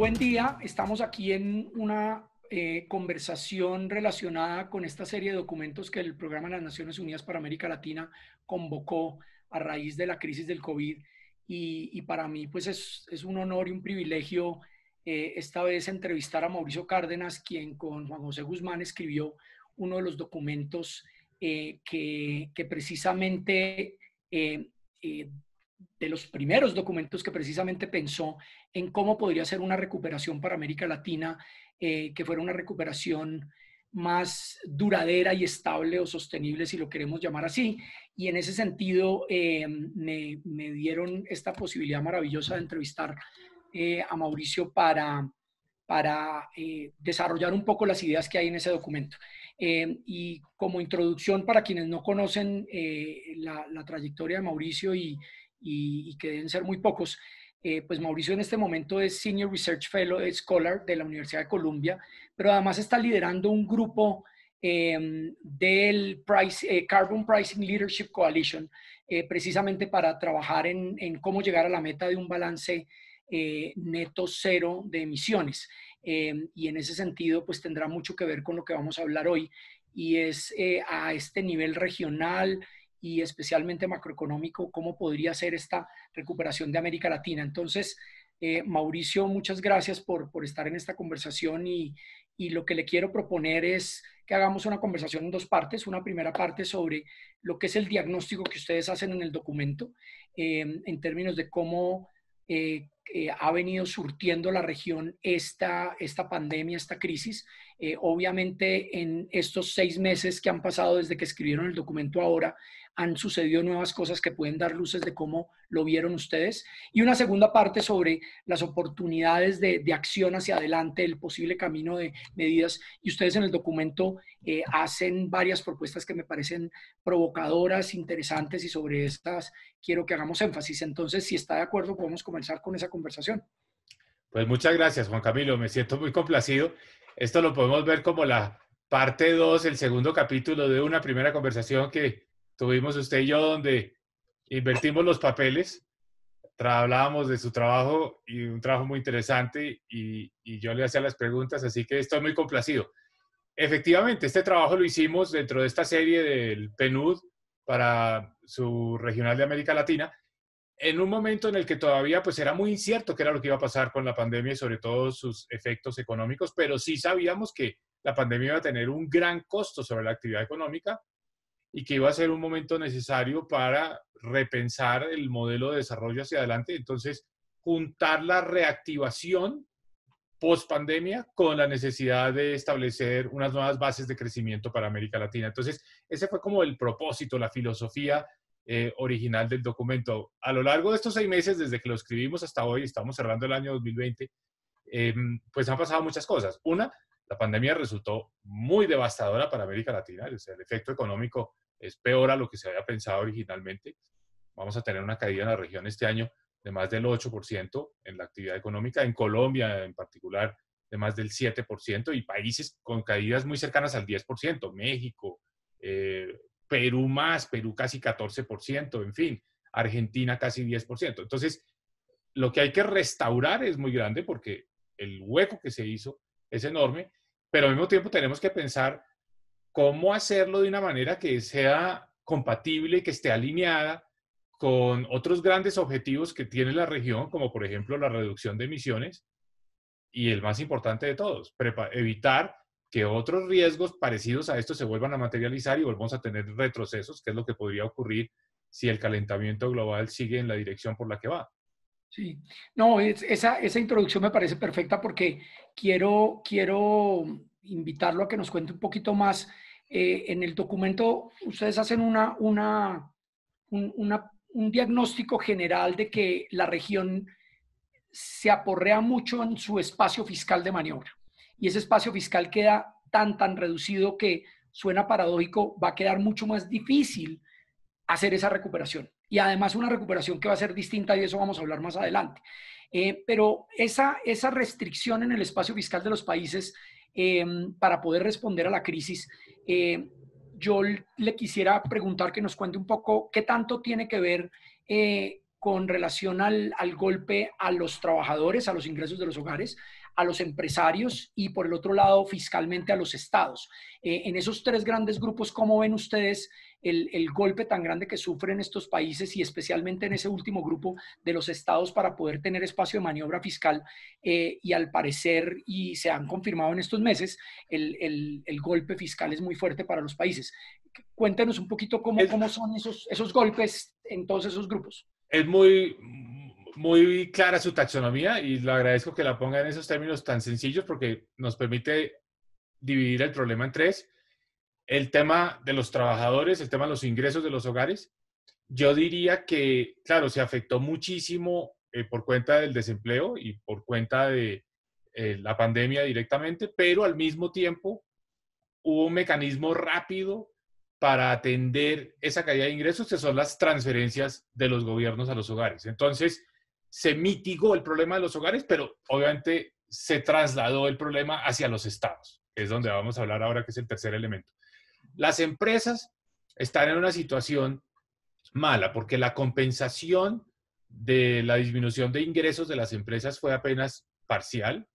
Buen día, estamos aquí en una eh, conversación relacionada con esta serie de documentos que el Programa de las Naciones Unidas para América Latina convocó a raíz de la crisis del COVID y, para mí pues es, un honor y un privilegio eh, esta vez entrevistar a Mauricio Cárdenas, quien con Juan José Guzmán escribió uno de los documentos eh, que, que, precisamente de los primeros documentos que precisamente pensó en cómo podría ser una recuperación para América Latina, eh, que fuera una recuperación más duradera y estable o sostenible, si lo queremos llamar así. Y en ese sentido, eh, me, dieron esta posibilidad maravillosa de entrevistar eh, a Mauricio para, para desarrollar un poco las ideas que hay en ese documento. y como introducción, para quienes no conocen la, trayectoria de Mauricio y y, que deben ser muy pocos, eh, pues Mauricio en este momento es Senior Research Fellow Scholar de la Universidad de Columbia, pero además está liderando un grupo em, del eh, Carbon Pricing Leadership Coalition, eh, precisamente para trabajar en, en, cómo llegar a la meta de un balance neto cero de emisiones. Em, y en ese sentido, pues tendrá mucho que ver con lo que vamos a hablar hoy, y es a este nivel regional, y especialmente macroeconómico, cómo podría ser esta recuperación de América Latina. Entonces, eh, Mauricio, muchas gracias por, estar en esta conversación y, lo que le quiero proponer es que hagamos una conversación en dos partes. Una primera parte sobre lo que es el diagnóstico que ustedes hacen en el documento eh, en términos de cómo eh, ha venido surtiendo la región esta, esta pandemia, esta crisis. obviamente en estos seis meses que han pasado desde que escribieron el documento ahora, han sucedido nuevas cosas que pueden dar luces de cómo lo vieron ustedes. Y una segunda parte sobre las oportunidades de, acción hacia adelante, el posible camino de medidas. Y ustedes en el documento eh, hacen varias propuestas que me parecen provocadoras, interesantes y sobre estas quiero que hagamos énfasis. Entonces, si está de acuerdo, podemos comenzar con esa conversación. Pues muchas gracias, Juan Camilo. Me siento muy complacido. Esto lo podemos ver como la parte 2, el segundo capítulo de una primera conversación que tuvimos usted y yo donde invertimos los papeles, hablábamos de su trabajo y un trabajo muy interesante y, yo le hacía las preguntas, así que estoy muy complacido. Efectivamente, este trabajo lo hicimos dentro de esta serie del PNUD para su regional de América Latina, en un momento en el que todavía pues era muy incierto qué era lo que iba a pasar con la pandemia y sobre todo sus efectos económicos, pero sí sabíamos que la pandemia iba a tener un gran costo sobre la actividad económica y que iba a ser un momento necesario para repensar el modelo de desarrollo hacia adelante. Entonces, juntar la reactivación post pandemia con la necesidad de establecer unas nuevas bases de crecimiento para América Latina. Entonces, ese fue como el propósito, la filosofía eh, original del documento. A lo largo de estos seis meses, desde que lo escribimos hasta hoy, estamos cerrando el año 2020, em, pues han pasado muchas cosas. Una, la pandemia resultó muy devastadora para América Latina. el efecto económico es peor a lo que se había pensado originalmente. Vamos a tener una caída en la región este año de más del 8% en la actividad económica, en Colombia en particular de más del 7% y países con caídas muy cercanas al 10%, México, eh, Perú más, Perú casi 14%, en fin, Argentina casi 10%. Entonces, lo que hay que restaurar es muy grande porque el hueco que se hizo es enorme pero al mismo tiempo tenemos que pensar cómo hacerlo de una manera que sea compatible que esté alineada con otros grandes objetivos que tiene la región, como por ejemplo la reducción de emisiones y el más importante de todos, evitar que otros riesgos parecidos a estos se vuelvan a materializar y volvamos a tener retrocesos, que es lo que podría ocurrir si el calentamiento global sigue en la dirección por la que va. Sí, no, esa, esa introducción me parece perfecta porque quiero, invitarlo a que nos cuente un poquito más. Eh, en el documento ustedes hacen una, un, un diagnóstico general de que la región se aporrea mucho en su espacio fiscal de maniobra. Y ese espacio fiscal queda tan, tan reducido que suena paradójico, va a quedar mucho más difícil hacer esa recuperación y además una recuperación que va a ser distinta y eso vamos a hablar más adelante. Eh, pero esa, esa restricción en el espacio fiscal de los países eh, para poder responder a la crisis, eh, yo le quisiera preguntar que nos cuente un poco qué tanto tiene que ver con relación al, golpe a los trabajadores, a los ingresos de los hogares, a los empresarios y por el otro lado fiscalmente a los estados. Eh, en esos tres grandes grupos, ¿cómo ven ustedes el, golpe tan grande que sufren estos países y especialmente en ese último grupo de los estados para poder tener espacio de maniobra fiscal? Eh, y al parecer, y se han confirmado en estos meses, el, golpe fiscal es muy fuerte para los países. Cuéntenos un poquito cómo, cómo son esos, esos golpes en todos esos grupos. Es muy, muy clara su taxonomía y lo agradezco que la ponga en esos términos tan sencillos porque nos permite dividir el problema en tres. El tema de los trabajadores, el tema de los ingresos de los hogares. Yo diría que, claro, se afectó muchísimo eh, por cuenta del desempleo y por cuenta de eh, la pandemia directamente, pero al mismo tiempo hubo un mecanismo rápido para atender esa caída de ingresos, que son las transferencias de los gobiernos a los hogares. Entonces, se mitigó el problema de los hogares, pero obviamente se trasladó el problema hacia los estados, es donde vamos a hablar ahora, que es el tercer elemento. Las empresas están en una situación mala porque la compensación de la disminución de ingresos de las empresas fue apenas parcial.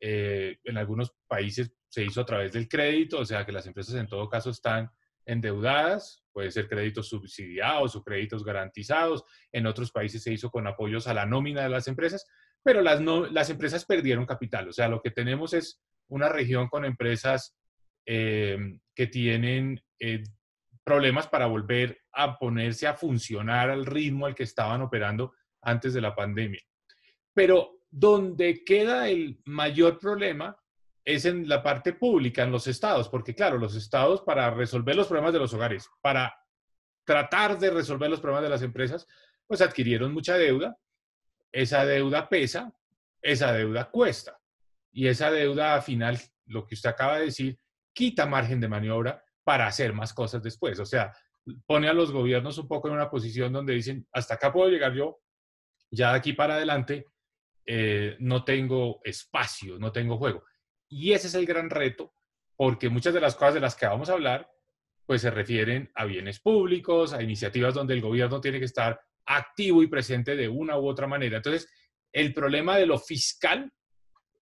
Eh, en algunos países se hizo a través del crédito, o sea que las empresas en todo caso están endeudadas, puede ser créditos subsidiados o créditos garantizados. En otros países se hizo con apoyos a la nómina de las empresas, pero las, no, las empresas perdieron capital. O sea, lo que tenemos es una región con empresas eh, que tienen eh, problemas para volver a ponerse a funcionar al ritmo al que estaban operando antes de la pandemia. Pero donde queda el mayor problema es en la parte pública, en los estados, porque claro, los estados para resolver los problemas de los hogares, para tratar de resolver los problemas de las empresas, pues adquirieron mucha deuda, esa deuda pesa, esa deuda cuesta, y esa deuda al final, lo que usted acaba de decir, quita margen de maniobra para hacer más cosas después, o sea, pone a los gobiernos un poco en una posición donde dicen, hasta acá puedo llegar yo, ya de aquí para adelante eh, no tengo espacio, no tengo juego. Y ese es el gran reto, porque muchas de las cosas de las que vamos a hablar, pues se refieren a bienes públicos, a iniciativas donde el gobierno tiene que estar activo y presente de una u otra manera. Entonces, el problema de lo fiscal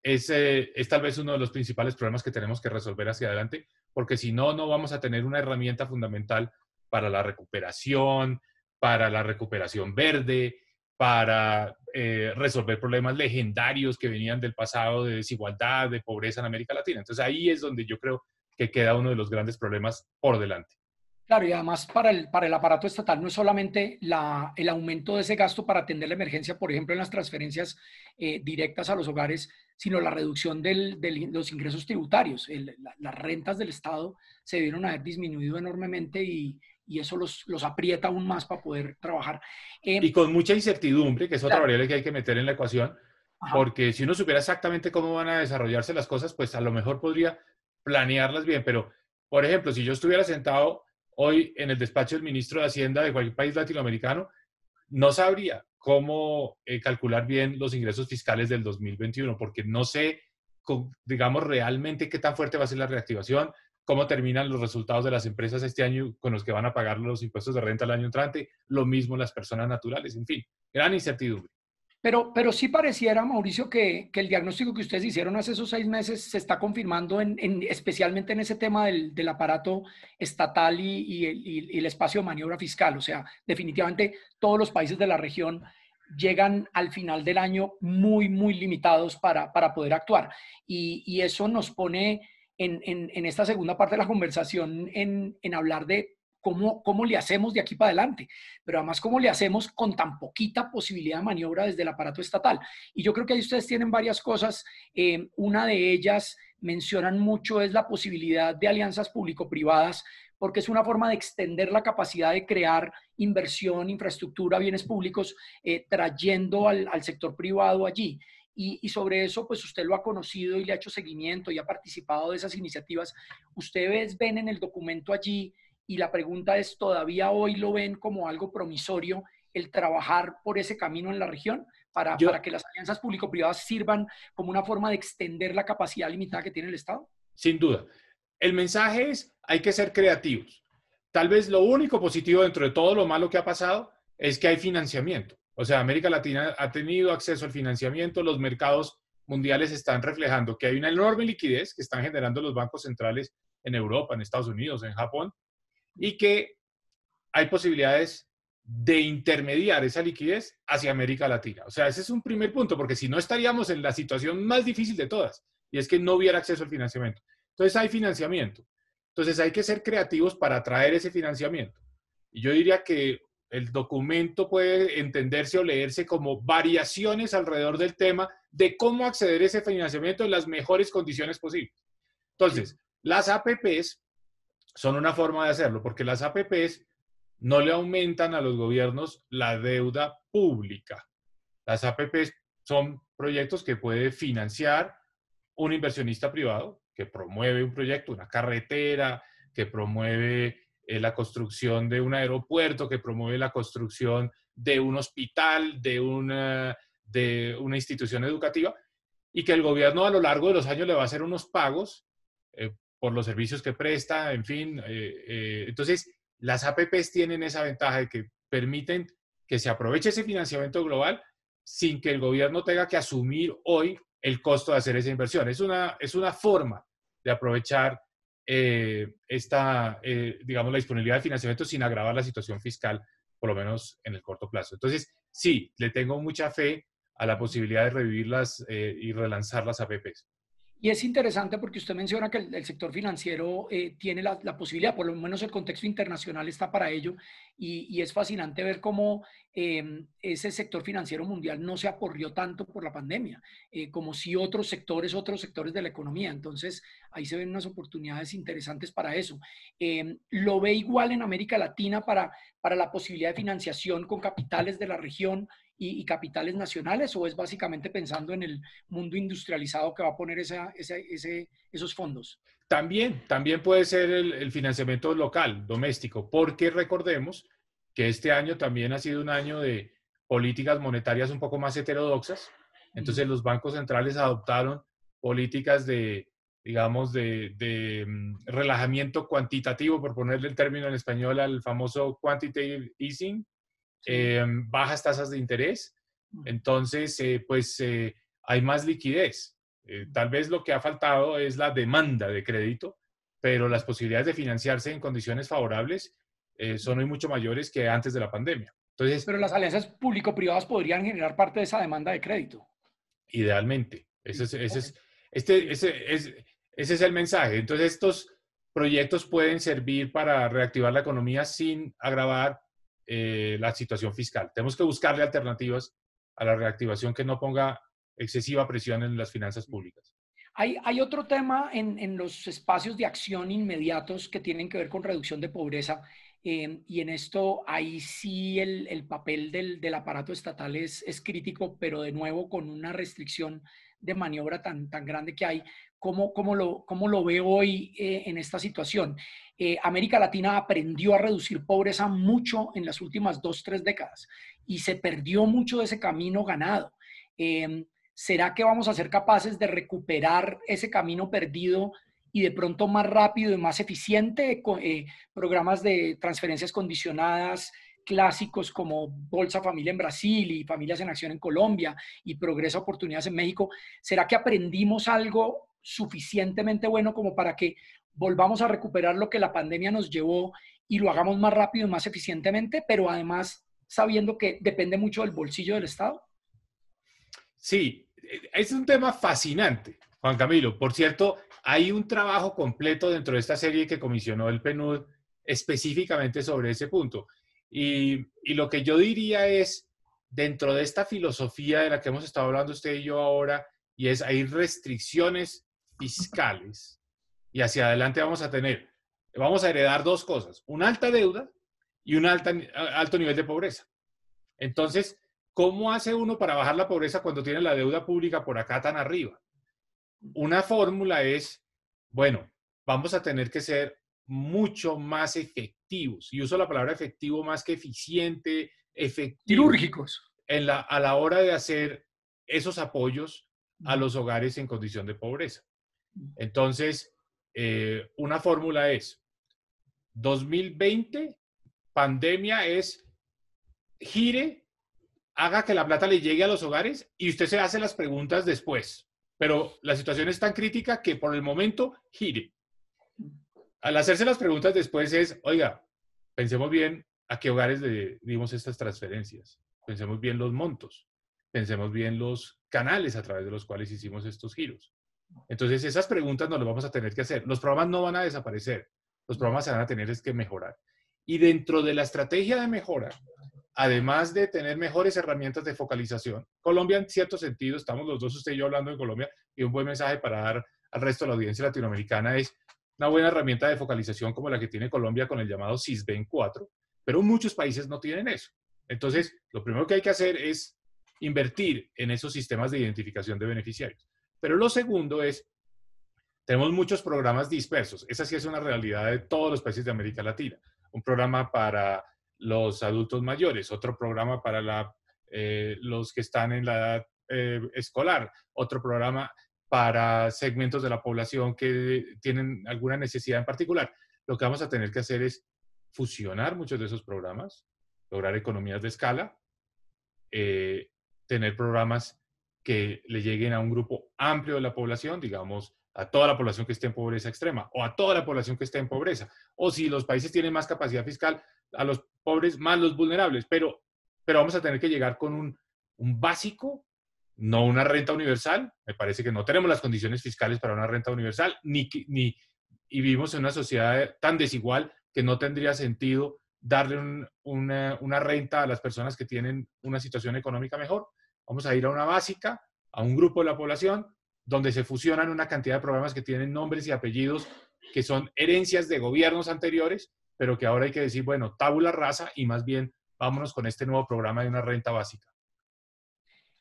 es, eh, es tal vez uno de los principales problemas que tenemos que resolver hacia adelante, porque si no, no vamos a tener una herramienta fundamental para la recuperación, para la recuperación verde, para eh, resolver problemas legendarios que venían del pasado de desigualdad, de pobreza en América Latina. Entonces ahí es donde yo creo que queda uno de los grandes problemas por delante. Claro, y además para el, para el aparato estatal no es solamente la, el aumento de ese gasto para atender la emergencia, por ejemplo, en las transferencias eh, directas a los hogares, sino la reducción de los ingresos tributarios. las rentas del Estado se vieron a haber disminuido enormemente y, y eso los, aprieta aún más para poder trabajar. Eh, y con mucha incertidumbre, que es otra variable que hay que meter en la ecuación, porque si uno supiera exactamente cómo van a desarrollarse las cosas, pues a lo mejor podría planearlas bien, pero, por ejemplo, si yo estuviera sentado hoy en el despacho del ministro de Hacienda de cualquier país latinoamericano, no sabría cómo eh, calcular bien los ingresos fiscales del 2021, porque no sé, digamos, realmente qué tan fuerte va a ser la reactivación, cómo terminan los resultados de las empresas este año con los que van a pagar los impuestos de renta el año entrante, lo mismo las personas naturales, en fin, gran incertidumbre. Pero, pero sí pareciera, Mauricio, que, que el diagnóstico que ustedes hicieron hace esos seis meses se está confirmando, en, especialmente en ese tema del, del aparato estatal y, el, espacio de maniobra fiscal. O sea, definitivamente todos los países de la región llegan al final del año muy, muy limitados para, para poder actuar. y, eso nos pone en, esta segunda parte de la conversación en, hablar de Cómo, le hacemos de aquí para adelante, pero además cómo le hacemos con tan poquita posibilidad de maniobra desde el aparato estatal. Y yo creo que ahí ustedes tienen varias cosas. Eh, una de ellas mencionan mucho es la posibilidad de alianzas público-privadas, porque es una forma de extender la capacidad de crear inversión, infraestructura, bienes públicos, eh, trayendo al sector privado allí. Y, sobre eso, pues usted lo ha conocido y le ha hecho seguimiento y ha participado de esas iniciativas. Ustedes ven en el documento allí, y la pregunta es, ¿todavía hoy lo ven como algo promisorio el trabajar por ese camino en la región para, para que las alianzas público-privadas sirvan como una forma de extender la capacidad limitada que tiene el Estado? Sin duda. El mensaje es, hay que ser creativos. Tal vez lo único positivo dentro de todo lo malo que ha pasado es que hay financiamiento. O sea, América Latina ha tenido acceso al financiamiento, los mercados mundiales están reflejando que hay una enorme liquidez que están generando los bancos centrales en Europa, en Estados Unidos, en Japón, y que hay posibilidades de intermediar esa liquidez hacia América Latina. O sea, ese es un primer punto, porque si no estaríamos en la situación más difícil de todas, y es que no hubiera acceso al financiamiento. Entonces hay financiamiento. Entonces hay que ser creativos para atraer ese financiamiento. Y yo diría que el documento puede entenderse o leerse como variaciones alrededor del tema de cómo acceder a ese financiamiento en las mejores condiciones posibles. Entonces, las APPs son una forma de hacerlo, porque las APPs no le aumentan a los gobiernos la deuda pública. Las APPs son proyectos que puede financiar un inversionista privado que promueve un proyecto, una carretera, que promueve eh, la construcción de un aeropuerto, que promueve la construcción de un hospital, de una, de una institución educativa, y que el gobierno a lo largo de los años le va a hacer unos pagos eh, por los servicios que presta, en fin. Eh, entonces, las APPs tienen esa ventaja de que permiten que se aproveche ese financiamiento global sin que el gobierno tenga que asumir hoy el costo de hacer esa inversión. Es una, es una forma de aprovechar eh, esta, eh, digamos, la disponibilidad de financiamiento sin agravar la situación fiscal, por lo menos en el corto plazo. Entonces, sí, le tengo mucha fe a la posibilidad de revivirlas eh, y relanzar las APPs. Y es interesante porque usted menciona que el, sector financiero eh, tiene la, posibilidad, por lo menos el contexto internacional está para ello, y, es fascinante ver cómo eh, ese sector financiero mundial no se aporrió tanto por la pandemia, eh, como si otros sectores, otros sectores de la economía. Entonces, ahí se ven unas oportunidades interesantes para eso. ¿Lo ve igual en América Latina para, para la posibilidad de financiación con capitales de la región? y, capitales nacionales o es básicamente pensando en el mundo industrializado que va a poner esos fondos? También, también puede ser el, financiamiento local, doméstico, porque recordemos que este año también ha sido un año de políticas monetarias un poco más heterodoxas. Entonces los bancos centrales adoptaron políticas de, digamos, de, mm, relajamiento cuantitativo, por ponerle el término en español al famoso quantitative easing, Em, bajas tasas de interés, entonces eh, pues eh, hay más liquidez. Eh, tal vez lo que ha faltado es la demanda de crédito, pero las posibilidades de financiarse en condiciones favorables son hoy mucho mayores que antes de la pandemia. Entonces, pero las alianzas público-privadas podrían generar parte de esa demanda de crédito. Idealmente. Ese es, ese es, este, ese, es, ese es el mensaje. Entonces, estos proyectos pueden servir para reactivar la economía sin agravar eh, la situación fiscal. Tenemos que buscarle alternativas a la reactivación que no ponga excesiva presión en las finanzas públicas. Hay, otro tema en, los espacios de acción inmediatos que tienen que ver con reducción de pobreza eh, y en esto ahí sí el, papel del, aparato estatal es, es, crítico, pero de nuevo con una restricción de maniobra tan, tan grande que hay cómo, cómo, lo, cómo lo veo hoy eh, en esta situación. Eh, América Latina aprendió a reducir pobreza mucho en las últimas dos, tres décadas y se perdió mucho de ese camino ganado. Em, ¿Será que vamos a ser capaces de recuperar ese camino perdido y de pronto más rápido y más eficiente? Con, eh, programas de transferencias condicionadas clásicos como Bolsa Familia en Brasil y Familias en Acción en Colombia y Progreso Oportunidades en México. ¿Será que aprendimos algo suficientemente bueno como para que volvamos a recuperar lo que la pandemia nos llevó y lo hagamos más rápido y más eficientemente, pero además sabiendo que depende mucho del bolsillo del Estado? Sí, es un tema fascinante, Juan Camilo. Por cierto, hay un trabajo completo dentro de esta serie que comisionó el PNUD específicamente sobre ese punto. Y, y lo que yo diría es, dentro de esta filosofía de la que hemos estado hablando usted y yo ahora, y es hay restricciones fiscales y hacia adelante vamos a tener, vamos a heredar dos cosas, una alta deuda y un alta, alto nivel de pobreza. Entonces, ¿cómo hace uno para bajar la pobreza cuando tiene la deuda pública por acá tan arriba? Una fórmula es, bueno, vamos a tener que ser mucho más efectivos. Y uso la palabra efectivo más que eficiente, efectivo. Quirúrgicos. En la, a la hora de hacer esos apoyos a los hogares en condición de pobreza. Entonces, eh, una fórmula es 2020, pandemia es gire, haga que la plata le llegue a los hogares y usted se hace las preguntas después. Pero la situación es tan crítica que por el momento gire. Al hacerse las preguntas después es, oiga, pensemos bien a qué hogares le dimos estas transferencias, pensemos bien los montos, pensemos bien los canales a través de los cuales hicimos estos giros. Entonces, esas preguntas no las vamos a tener que hacer. Los programas no van a desaparecer, los programas se van a tener que mejorar. Y dentro de la estrategia de mejora, además de tener mejores herramientas de focalización, Colombia en cierto sentido, estamos los dos, usted y yo hablando de Colombia, y un buen mensaje para dar al resto de la audiencia latinoamericana es una buena herramienta de focalización como la que tiene Colombia con el llamado CISBEN 4, pero muchos países no tienen eso. Entonces, lo primero que hay que hacer es invertir en esos sistemas de identificación de beneficiarios. Pero lo segundo es, tenemos muchos programas dispersos. Esa sí es una realidad de todos los países de América Latina. Un programa para los adultos mayores, otro programa para eh, los que están en la edad eh, escolar, otro programa para segmentos de la población que tienen alguna necesidad en particular. Lo que vamos a tener que hacer es fusionar muchos de esos programas, lograr economías de escala, eh, tener programas que le lleguen a un grupo amplio de la población, digamos, a toda la población que esté en pobreza extrema o a toda la población que esté en pobreza. O si los países tienen más capacidad fiscal, a los pobres más los vulnerables. Pero, pero vamos a tener que llegar con un, básico, no una renta universal. Me parece que no tenemos las condiciones fiscales para una renta universal, ni, ni, y vivimos en una sociedad tan desigual que no tendría sentido darle una renta a las personas que tienen una situación económica mejor. Vamos a ir a una básica, a un grupo de la población, donde se fusionan una cantidad de programas que tienen nombres y apellidos que son herencias de gobiernos anteriores, pero que ahora hay que decir, bueno, tabula rasa y más bien vámonos con este nuevo programa de una renta básica.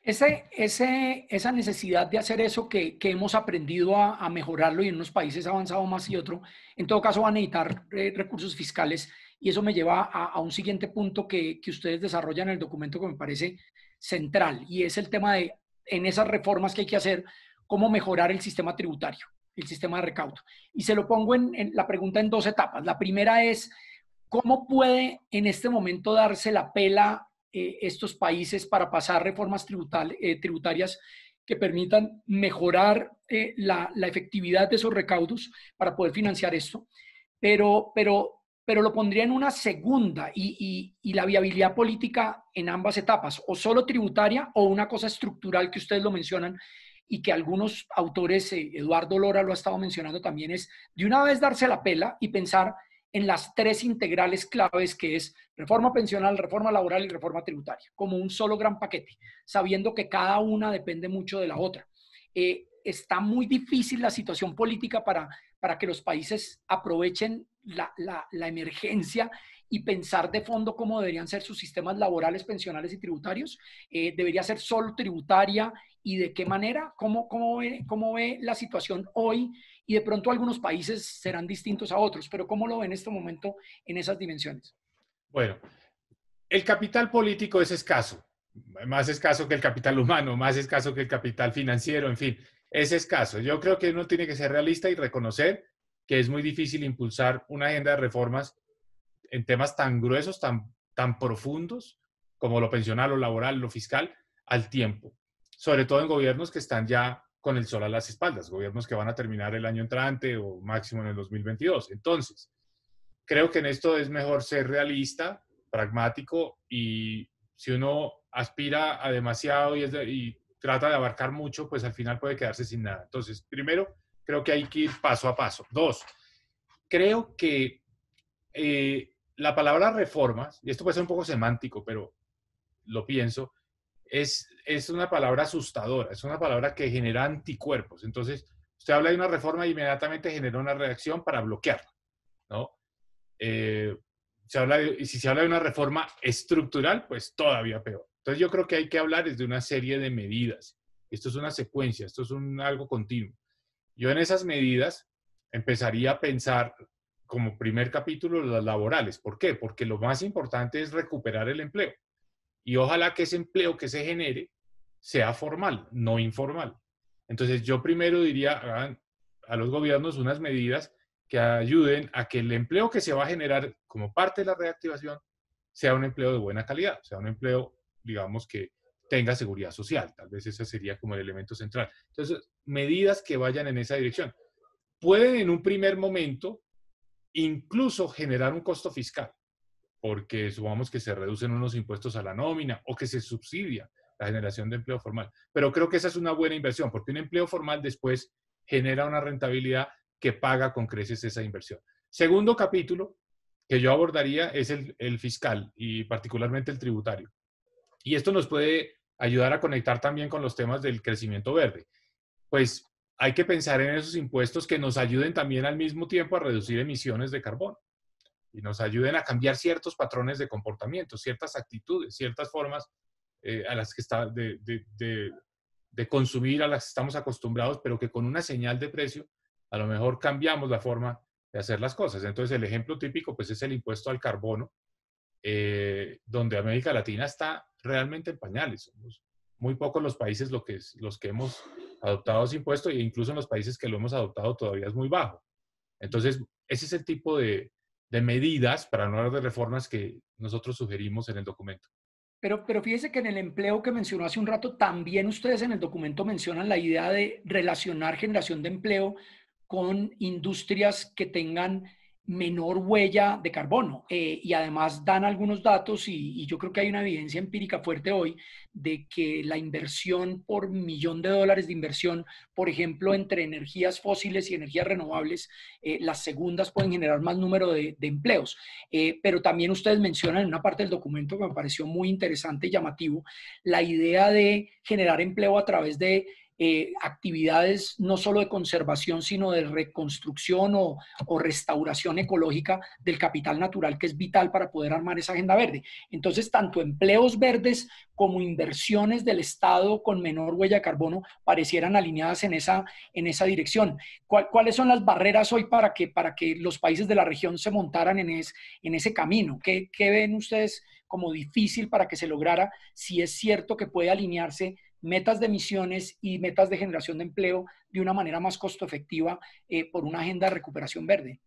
Ese, esa necesidad de hacer eso que, hemos aprendido a, mejorarlo y en unos países ha avanzado más y otro, en todo caso va a necesitar eh, recursos fiscales y eso me lleva a, un siguiente punto que, que, ustedes desarrollan en el documento que me parece central y es el tema de, en esas reformas que hay que hacer, cómo mejorar el sistema tributario, el sistema de recaudo. Y se lo pongo en, la pregunta en dos etapas. La primera es, ¿cómo puede en este momento darse la pela eh, estos países para pasar reformas tributal, eh, tributarias que permitan mejorar eh, la, la, efectividad de esos recaudos para poder financiar esto? Pero, pero pero lo pondría en una segunda y, la viabilidad política en ambas etapas, o solo tributaria o una cosa estructural que ustedes lo mencionan y que algunos autores, eh, Eduardo Lora lo ha estado mencionando también, es de una vez darse la pela y pensar en las tres integrales claves que es reforma pensional, reforma laboral y reforma tributaria, como un solo gran paquete, sabiendo que cada una depende mucho de la otra. Eh, está muy difícil la situación política para, para que los países aprovechen la, emergencia y pensar de fondo cómo deberían ser sus sistemas laborales, pensionales y tributarios. Eh, ¿Debería ser solo tributaria y de qué manera? ¿Cómo, cómo, ve, ¿Cómo ve la situación hoy? Y de pronto algunos países serán distintos a otros, pero ¿cómo lo ve en este momento en esas dimensiones? Bueno, el capital político es escaso, más escaso que el capital humano, más escaso que el capital financiero, en fin, es escaso. Yo creo que uno tiene que ser realista y reconocer que es muy difícil impulsar una agenda de reformas en temas tan gruesos, tan, tan profundos, como lo pensional, lo laboral, lo fiscal, al tiempo. Sobre todo en gobiernos que están ya con el sol a las espaldas, gobiernos que van a terminar el año entrante o máximo en el 2022. Entonces, creo que en esto es mejor ser realista, pragmático y si uno aspira a demasiado y, y trata de abarcar mucho, pues al final puede quedarse sin nada. Entonces, primero, Creo que hay que ir paso a paso. Dos, creo que eh, la palabra reformas, y esto puede ser un poco semántico, pero lo pienso, es, es una palabra asustadora, es una palabra que genera anticuerpos. Entonces, usted habla de una reforma y inmediatamente genera una reacción para bloquearla, ¿no? Eh, se habla y si se habla de una reforma estructural, pues todavía peor. Entonces yo creo que hay que hablar desde una serie de medidas. Esto es una secuencia, esto es un, algo continuo. Yo en esas medidas empezaría a pensar como primer capítulo las laborales. ¿Por qué? Porque lo más importante es recuperar el empleo. Y ojalá que ese empleo que se genere sea formal, no informal. Entonces yo primero diría, a los gobiernos unas medidas que ayuden a que el empleo que se va a generar como parte de la reactivación sea un empleo de buena calidad, sea un empleo, digamos, que tenga seguridad social. Tal vez ese sería como el elemento central. Entonces, medidas que vayan en esa dirección. Pueden en un primer momento incluso generar un costo fiscal, porque supongamos que se reducen unos impuestos a la nómina o que se subsidia la generación de empleo formal. Pero creo que esa es una buena inversión, porque un empleo formal después genera una rentabilidad que paga con creces esa inversión. Segundo capítulo que yo abordaría es el, el fiscal y particularmente el tributario. Y esto nos puede ayudar a conectar también con los temas del crecimiento verde. Pues hay que pensar en esos impuestos que nos ayuden también al mismo tiempo a reducir emisiones de carbono y nos ayuden a cambiar ciertos patrones de comportamiento, ciertas actitudes, ciertas formas eh, a las que está de, consumir, a las que estamos acostumbrados, pero que con una señal de precio a lo mejor cambiamos la forma de hacer las cosas. Entonces el ejemplo típico pues es el impuesto al carbono, eh, donde América Latina está realmente en pañales. Somos muy pocos los países los que, los que hemos adoptado ese impuesto e incluso en los países que lo hemos adoptado todavía es muy bajo. Entonces, ese es el tipo de, medidas, para no hablar de reformas, que nosotros sugerimos en el documento. Pero, pero fíjese que en el empleo que mencionó hace un rato, también ustedes en el documento mencionan la idea de relacionar generación de empleo con industrias que tengan menor huella de carbono. Eh, y además dan algunos datos y, yo creo que hay una evidencia empírica fuerte hoy de que la inversión por millón de dólares de inversión, por ejemplo, entre energías fósiles y energías renovables, eh, las segundas pueden generar más número de, empleos. Eh, pero también ustedes mencionan en una parte del documento que me pareció muy interesante y llamativo, la idea de generar empleo a través de eh, actividades no solo de conservación, sino de reconstrucción o, restauración ecológica del capital natural que es vital para poder armar esa agenda verde. Entonces, tanto empleos verdes como inversiones del Estado con menor huella de carbono parecieran alineadas en esa, en esa dirección. ¿Cuáles son las barreras hoy para que, para que los países de la región se montaran en, en ese camino? ¿Qué, ¿Qué ven ustedes como difícil para que se lograra si es cierto que puede alinearse metas de emisiones y metas de generación de empleo de una manera más costo efectiva eh, por una agenda de recuperación verde?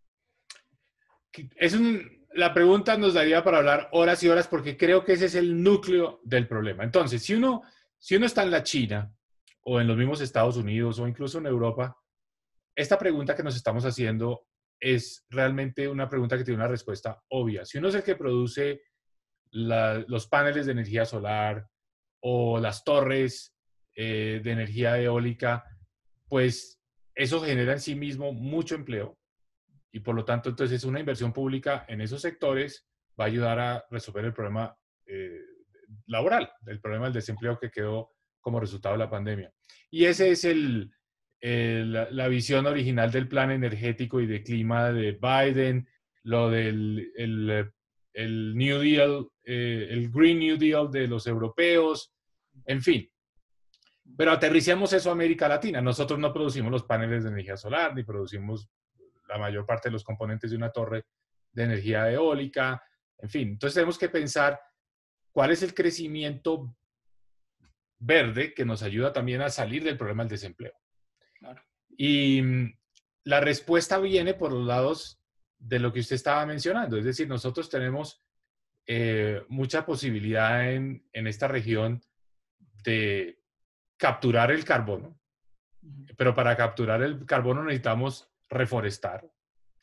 Es la pregunta nos daría para hablar horas y horas porque creo que ese es el núcleo del problema. Entonces, si uno, si uno está en la China o en los mismos Estados Unidos o incluso en Europa, esta pregunta que nos estamos haciendo es realmente una pregunta que tiene una respuesta obvia. Si uno es el que produce los paneles de energía solar, o las torres eh, de energía eólica, pues eso genera en sí mismo mucho empleo y por lo tanto entonces una inversión pública en esos sectores va a ayudar a resolver el problema eh, laboral, el problema del desempleo que quedó como resultado de la pandemia. Y ese es el, eh, la, visión original del plan energético y de clima de Biden, lo del el New Deal, eh, el Green New Deal de los europeos, en fin. Pero aterriciamos eso a América Latina. Nosotros no producimos los paneles de energía solar, ni producimos la mayor parte de los componentes de una torre de energía eólica, en fin. Entonces tenemos que pensar cuál es el crecimiento verde que nos ayuda también a salir del problema del desempleo. Y mm, la respuesta viene por los lados de lo que usted estaba mencionando. Es decir, nosotros tenemos eh, mucha posibilidad en, esta región de capturar el carbono, pero para capturar el carbono necesitamos reforestar,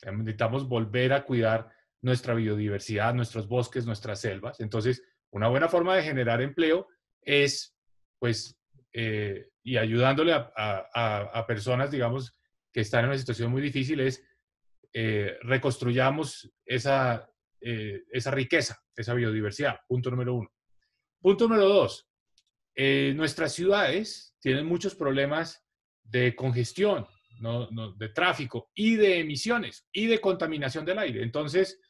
eh, necesitamos volver a cuidar nuestra biodiversidad, nuestros bosques, nuestras selvas. Entonces, una buena forma de generar empleo es, pues, eh, y ayudándole a, a personas, digamos, que están en una situación muy difícil, es eh, reconstruyamos esa, eh, esa riqueza, esa biodiversidad. Punto número uno. Punto número dos. Eh, nuestras ciudades tienen muchos problemas de congestión, de tráfico y de emisiones y de contaminación del aire. Entonces,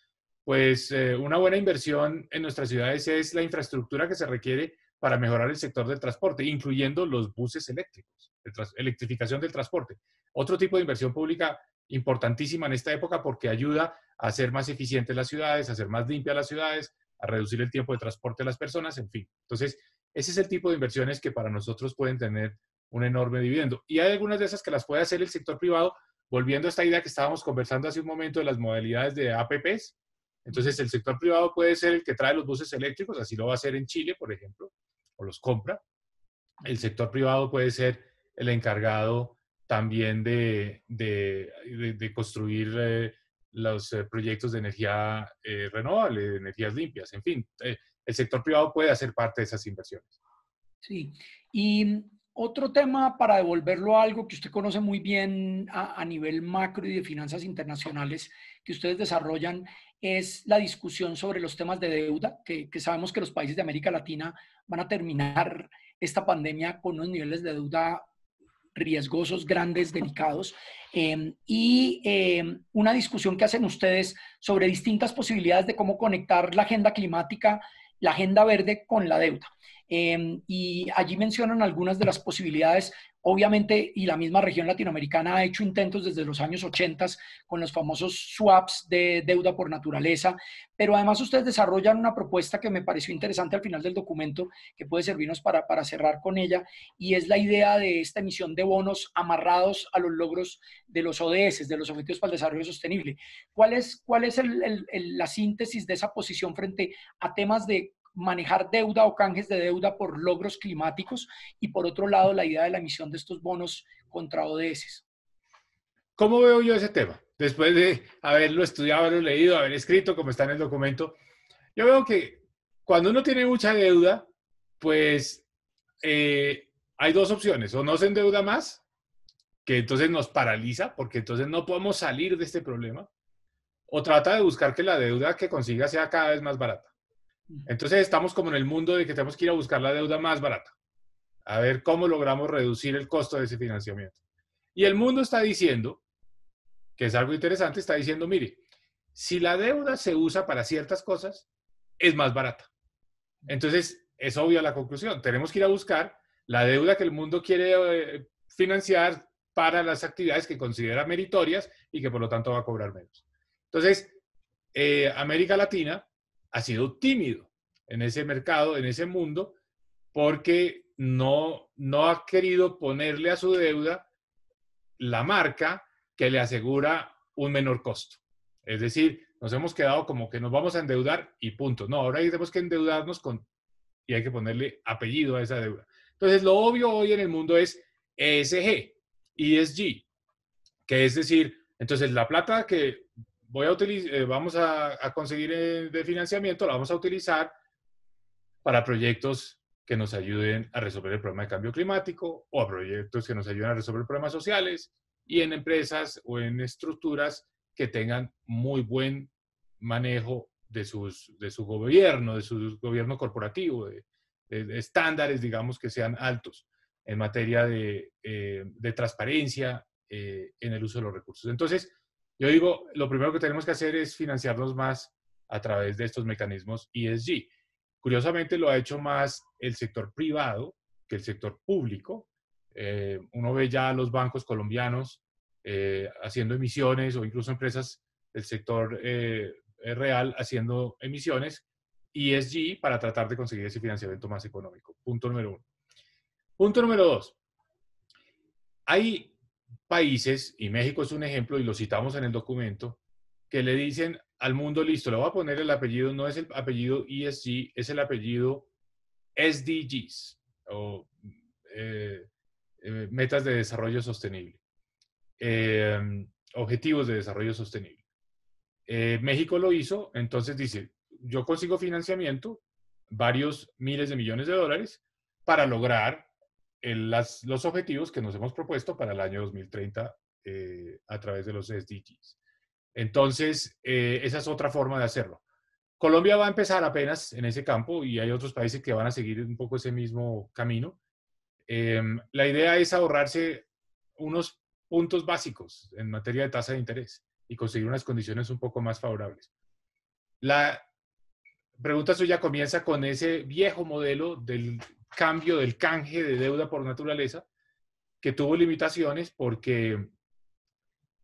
pues una buena inversión en nuestras ciudades es la infraestructura que se requiere para mejorar el sector del transporte, incluyendo los buses eléctricos, electrificación del transporte. Otro tipo de inversión pública importantísima en esta época porque ayuda a hacer más eficientes las ciudades, a hacer más limpias las ciudades, a reducir el tiempo de transporte de las personas, en fin. Entonces, ese es el tipo de inversiones que para nosotros pueden tener un enorme dividendo. Y hay algunas de esas que las puede hacer el sector privado, volviendo a esta idea que estábamos conversando hace un momento de las modalidades de APPs. Entonces, el sector privado puede ser el que trae los buses eléctricos, así lo va a hacer en Chile, por ejemplo, o los compra. El sector privado puede ser el encargado también de, de, construir eh, los eh, proyectos de energía eh, renovable, de energías limpias, en fin, el sector privado puede hacer parte de esas inversiones. Sí, y otro tema para devolverlo a algo que usted conoce muy bien a, nivel macro y de finanzas internacionales que ustedes desarrollan es la discusión sobre los temas de deuda, que, que sabemos que los países de América Latina van a terminar esta pandemia con unos niveles de deuda riesgosos, grandes, delicados. Em, y em, una discusión que hacen ustedes sobre distintas posibilidades de cómo conectar la agenda climática, la agenda verde con la deuda. Em, y allí mencionan algunas de las posibilidades. Obviamente, y la misma región latinoamericana ha hecho intentos desde los años 80 con los famosos swaps de deuda por naturaleza, pero además ustedes desarrollan una propuesta que me pareció interesante al final del documento, que puede servirnos para, para cerrar con ella, y es la idea de esta emisión de bonos amarrados a los logros de los ODS, de los Objetivos para el Desarrollo Sostenible. ¿Cuál es, cuál es la síntesis de esa posición frente a temas de manejar deuda o canjes de deuda por logros climáticos y por otro lado la idea de la emisión de estos bonos contra ODS. ¿Cómo veo yo ese tema? Después de haberlo estudiado, haberlo leído, haber escrito como está en el documento, yo veo que cuando uno tiene mucha deuda, pues eh, hay dos opciones, o no se endeuda más, que entonces nos paraliza, porque entonces no podemos salir de este problema, o trata de buscar que la deuda que consiga sea cada vez más barata. Entonces estamos como en el mundo de que tenemos que ir a buscar la deuda más barata, a ver cómo logramos reducir el costo de ese financiamiento. Y el mundo está diciendo, que es algo interesante, está diciendo, mire, si la deuda se usa para ciertas cosas, es más barata. Entonces, es obvia la conclusión, tenemos que ir a buscar la deuda que el mundo quiere eh, financiar para las actividades que considera meritorias y que por lo tanto va a cobrar menos. Entonces, eh, América Latina ha sido tímido en ese mercado, en ese mundo, porque no, no ha querido ponerle a su deuda la marca que le asegura un menor costo. Es decir, nos hemos quedado como que nos vamos a endeudar y punto. No, ahora tenemos que endeudarnos con y hay que ponerle apellido a esa deuda. Entonces, lo obvio hoy en el mundo es ESG, ESG, que es decir, entonces la plata que voy a utilizar, eh, vamos a, conseguir eh, de financiamiento, la vamos a utilizar para proyectos que nos ayuden a resolver el problema de cambio climático o a proyectos que nos ayuden a resolver problemas sociales y en empresas o en estructuras que tengan muy buen manejo de, sus, de su gobierno, de su gobierno corporativo, de, estándares, digamos, que sean altos en materia de, eh, de transparencia en el uso de los recursos. Entonces, yo digo, lo primero que tenemos que hacer es financiarnos más a través de estos mecanismos ESG. Curiosamente lo ha hecho más el sector privado que el sector público. Eh, uno ve ya a los bancos colombianos eh, haciendo emisiones o incluso empresas del sector eh, real haciendo emisiones ESG para tratar de conseguir ese financiamiento más económico. Punto número uno. Punto número dos. Hay países, y México es un ejemplo, y lo citamos en el documento, que le dicen al mundo, listo, le voy a poner el apellido, no es el apellido ESG, es el apellido SDGs, o eh, eh, Metas de Desarrollo Sostenible, em, Objetivos de Desarrollo Sostenible. Eh, México lo hizo, entonces dice, yo consigo financiamiento, varios miles de millones de dólares, para lograr los objetivos que nos hemos propuesto para el año 2030 eh, a través de los SDGs. Entonces, eh, esa es otra forma de hacerlo. Colombia va a empezar apenas en ese campo y hay otros países que van a seguir un poco ese mismo camino. Em, la idea es ahorrarse unos puntos básicos en materia de tasa de interés y conseguir unas condiciones un poco más favorables. La pregunta suya comienza con ese viejo modelo del cambio del canje de deuda por naturaleza, que tuvo limitaciones porque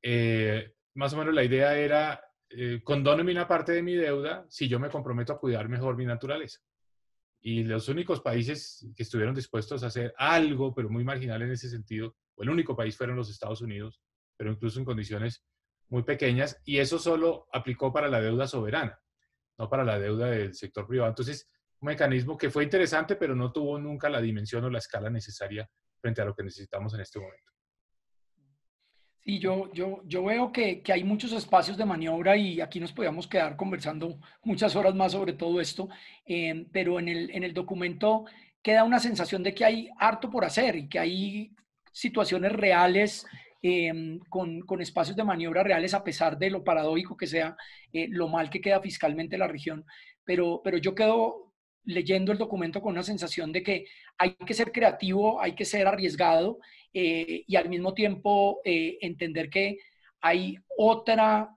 eh, más o menos la idea era, eh, una parte de mi deuda si yo me comprometo a cuidar mejor mi naturaleza. Y los únicos países que estuvieron dispuestos a hacer algo, pero muy marginal en ese sentido, o el único país fueron los Estados Unidos, pero incluso en condiciones muy pequeñas, y eso solo aplicó para la deuda soberana, no para la deuda del sector privado. Entonces, un mecanismo que fue interesante, pero no tuvo nunca la dimensión o la escala necesaria frente a lo que necesitamos en este momento. Sí, yo, yo, yo veo que, hay muchos espacios de maniobra y aquí nos podíamos quedar conversando muchas horas más sobre todo esto, em, pero en el, en el documento queda una sensación de que hay harto por hacer y que hay situaciones reales em, con, espacios de maniobra reales, a pesar de lo paradójico que sea, eh, lo mal que queda fiscalmente la región. Pero, pero yo quedo leyendo el documento con una sensación de que hay que ser creativo, hay que ser arriesgado eh, y al mismo tiempo eh, entender que hay otra,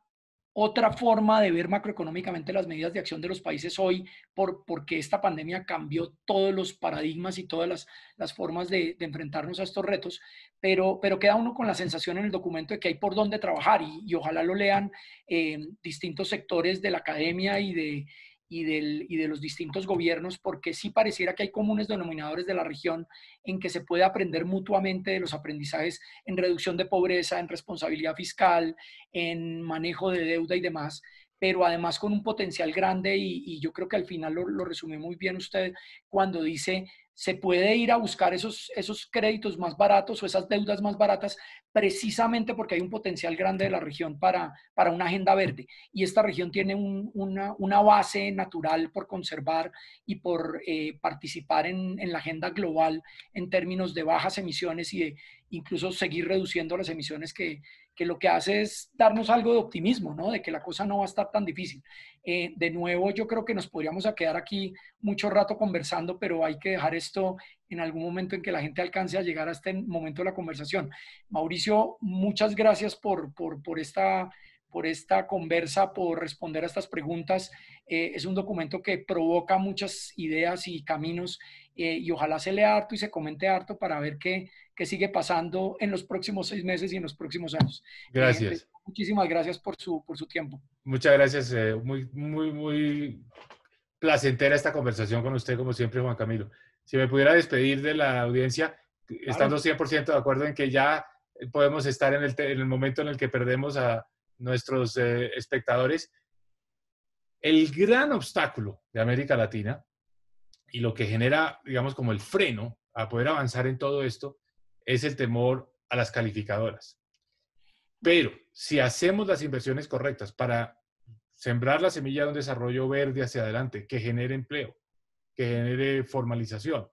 otra forma de ver macroeconómicamente las medidas de acción de los países hoy por, porque esta pandemia cambió todos los paradigmas y todas las, formas de, enfrentarnos a estos retos, pero, pero queda uno con la sensación en el documento de que hay por dónde trabajar y, ojalá lo lean eh, distintos sectores de la academia y de y, del, y de los distintos gobiernos, porque sí pareciera que hay comunes denominadores de la región en que se puede aprender mutuamente de los aprendizajes en reducción de pobreza, en responsabilidad fiscal, en manejo de deuda y demás pero además con un potencial grande y, yo creo que al final lo, lo resume muy bien usted cuando dice se puede ir a buscar esos, esos créditos más baratos o esas deudas más baratas precisamente porque hay un potencial grande de la región para, una agenda verde. Y esta región tiene una, base natural por conservar y por eh, participar en, en, la agenda global en términos de bajas emisiones y incluso seguir reduciendo las emisiones que, que lo que hace es darnos algo de optimismo, ¿no? De que la cosa no va a estar tan difícil. Eh, de nuevo, yo creo que nos podríamos quedar aquí mucho rato conversando, pero hay que dejar esto en algún momento en que la gente alcance a llegar a este momento de la conversación. Mauricio, muchas gracias por, esta por esta conversa, por responder a estas preguntas. Eh, es un documento que provoca muchas ideas y caminos eh, y ojalá se lea harto y se comente harto para ver qué que sigue pasando en los próximos seis meses y en los próximos años. Eh, gracias. muchísimas gracias por su, por su tiempo. Muchas gracias. Eh, muy, muy, muy placentera esta conversación con usted, como siempre, Juan Camilo. Si me pudiera despedir de la audiencia, estando 100% de acuerdo en que ya podemos estar en el, momento en el que perdemos a nuestros eh, espectadores. El gran obstáculo de América Latina y lo que genera, digamos, como el freno a poder avanzar en todo esto es el temor a las calificadoras. Pero si hacemos las inversiones correctas para sembrar la semilla de un desarrollo verde hacia adelante, que genere empleo, que genere formalización,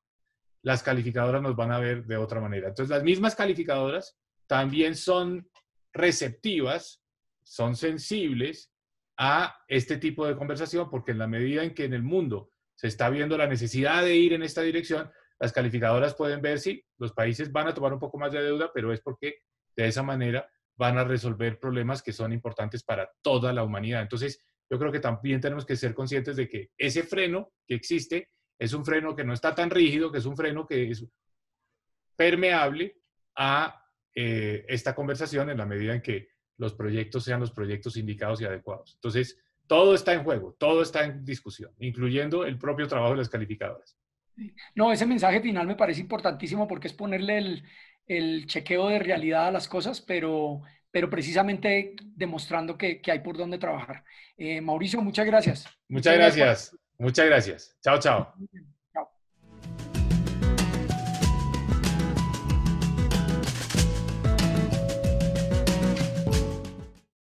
las calificadoras nos van a ver de otra manera. Entonces, las mismas calificadoras también son receptivas, son sensibles a este tipo de conversación, porque en la medida en que en el mundo se está viendo la necesidad de ir en esta dirección, las calificadoras pueden ver si los países van a tomar un poco más de deuda, pero es porque de esa manera van a resolver problemas que son importantes para toda la humanidad. Entonces, yo creo que también tenemos que ser conscientes de que ese freno que existe es un freno que no está tan rígido, que es un freno que es permeable a eh, esta conversación en la medida en que los proyectos sean los proyectos indicados y adecuados. Entonces, todo está en juego, todo está en discusión, incluyendo el propio trabajo de las calificadoras. No, ese mensaje final me parece importantísimo porque es ponerle el, chequeo de realidad a las cosas, pero, pero precisamente demostrando que, hay por dónde trabajar. Eh, Mauricio, muchas gracias. Muchas, gracias. Muchas gracias. Chao, chao.